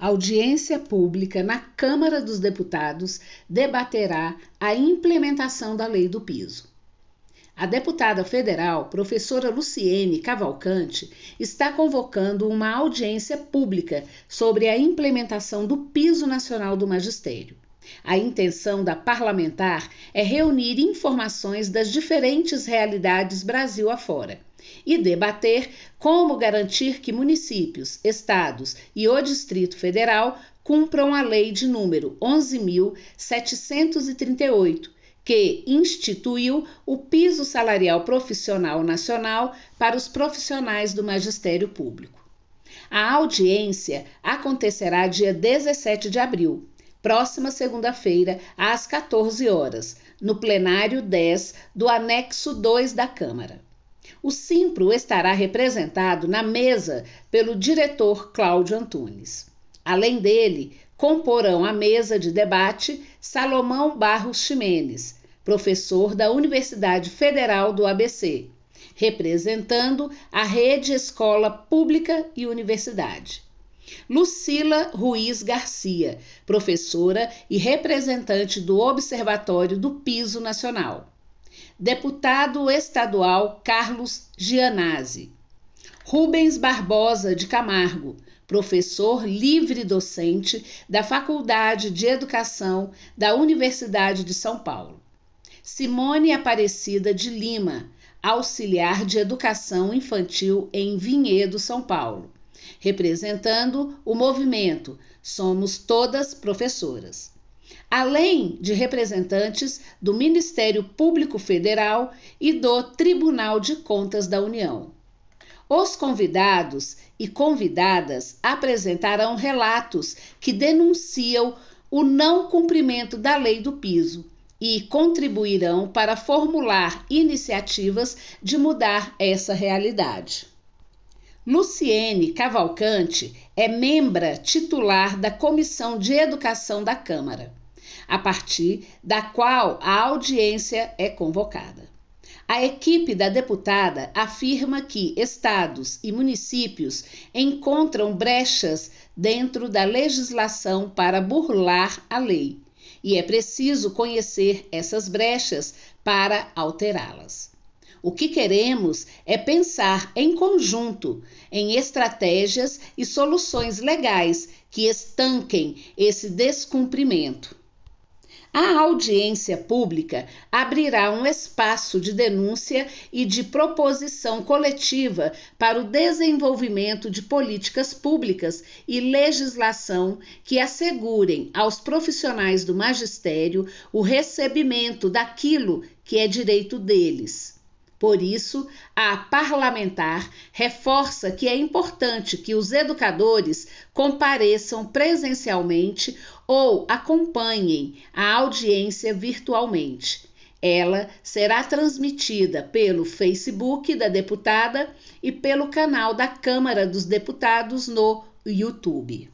audiência pública na Câmara dos Deputados debaterá a implementação da lei do piso. A deputada federal, professora Luciene Cavalcante, está convocando uma audiência pública sobre a implementação do piso nacional do magistério. A intenção da parlamentar é reunir informações das diferentes realidades Brasil afora e debater como garantir que municípios, estados e o Distrito Federal cumpram a lei de número 11738, que instituiu o piso salarial profissional nacional para os profissionais do magistério público. A audiência acontecerá dia 17 de abril, próxima segunda-feira, às 14 horas, no plenário 10 do anexo 2 da Câmara. O Simpro estará representado na mesa pelo diretor Cláudio Antunes. Além dele, comporão a mesa de debate Salomão Barros Ximenes, professor da Universidade Federal do ABC, representando a rede escola pública e universidade. Lucila Ruiz Garcia, professora e representante do Observatório do Piso Nacional deputado estadual Carlos Gianazzi. Rubens Barbosa de Camargo, professor livre-docente da Faculdade de Educação da Universidade de São Paulo. Simone Aparecida de Lima, auxiliar de Educação Infantil em Vinhedo, São Paulo, representando o movimento Somos Todas Professoras além de representantes do Ministério Público Federal e do Tribunal de Contas da União. Os convidados e convidadas apresentarão relatos que denunciam o não cumprimento da lei do piso e contribuirão para formular iniciativas de mudar essa realidade. Luciene Cavalcante é membra titular da Comissão de Educação da Câmara a partir da qual a audiência é convocada. A equipe da deputada afirma que estados e municípios encontram brechas dentro da legislação para burlar a lei e é preciso conhecer essas brechas para alterá-las. O que queremos é pensar em conjunto em estratégias e soluções legais que estanquem esse descumprimento a audiência pública abrirá um espaço de denúncia e de proposição coletiva para o desenvolvimento de políticas públicas e legislação que assegurem aos profissionais do magistério o recebimento daquilo que é direito deles. Por isso, a parlamentar reforça que é importante que os educadores compareçam presencialmente ou acompanhem a audiência virtualmente. Ela será transmitida pelo Facebook da deputada e pelo canal da Câmara dos Deputados no YouTube.